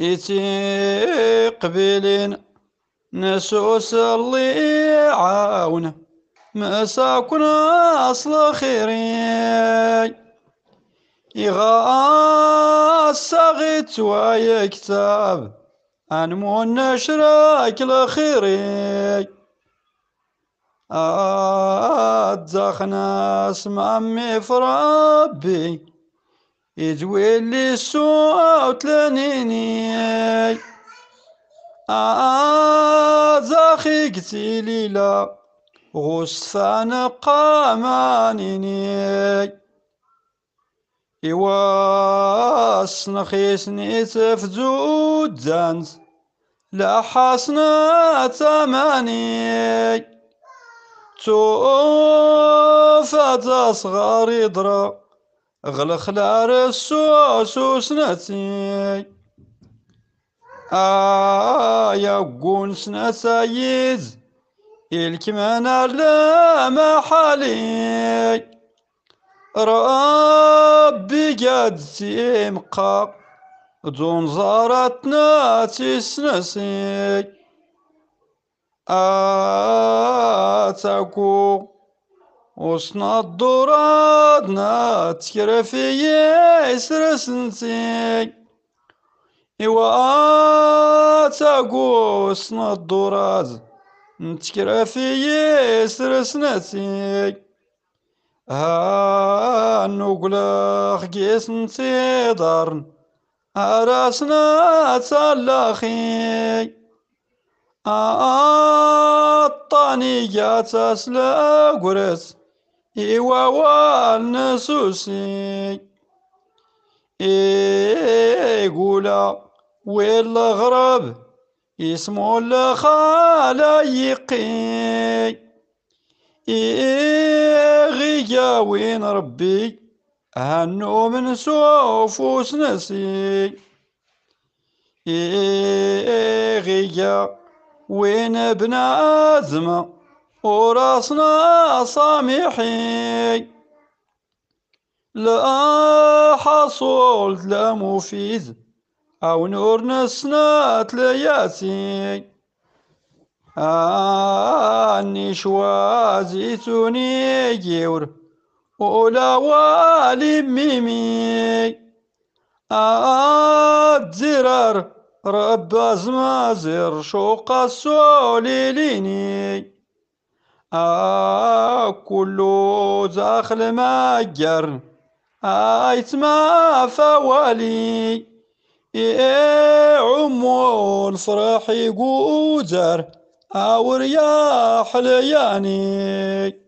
إتي قبيلين نسوس اللي عاون مساكن أصل خيري يغاس غيت ويكتاب أنمو نشرك لخيري أتزخنا آه، اسم أمي فربي يجويلي السوء وتلانيني زاخي قتيلي لا غصفان قامانيني إوا سنخيسني تفزود زانت لا حسنا تماني توفى صغار يضرب غلخلار سوس نتي آيا قون سنسايز الكمان لما حالي ربي قد سيمقى دون زارتنا تسنسي آتاكو آه، Osna dorad na tskerefeye sresentseg. Iwa atsago osna dorad tskerefeye sresentseg. Ha nuglah gesn tsedarn. أرسنا تسلخي أطاني جات أسلا قرس يواوانسوسي يقولا ويل غرب اسمو الخالة يقي غيا وين ربي هنو من سوفوس نسي غيا وين بنادمه وراسنا صامحي لا حصول لا مفيد أو نور نسنات لياتي أني شوازيتوني ثني جور ولا والي ميمي زرار رب أزمازر شوق السولي ليني آه كله زاخل مجر ما فوالي إيه عمو الفرح يقوزر او رياح لياني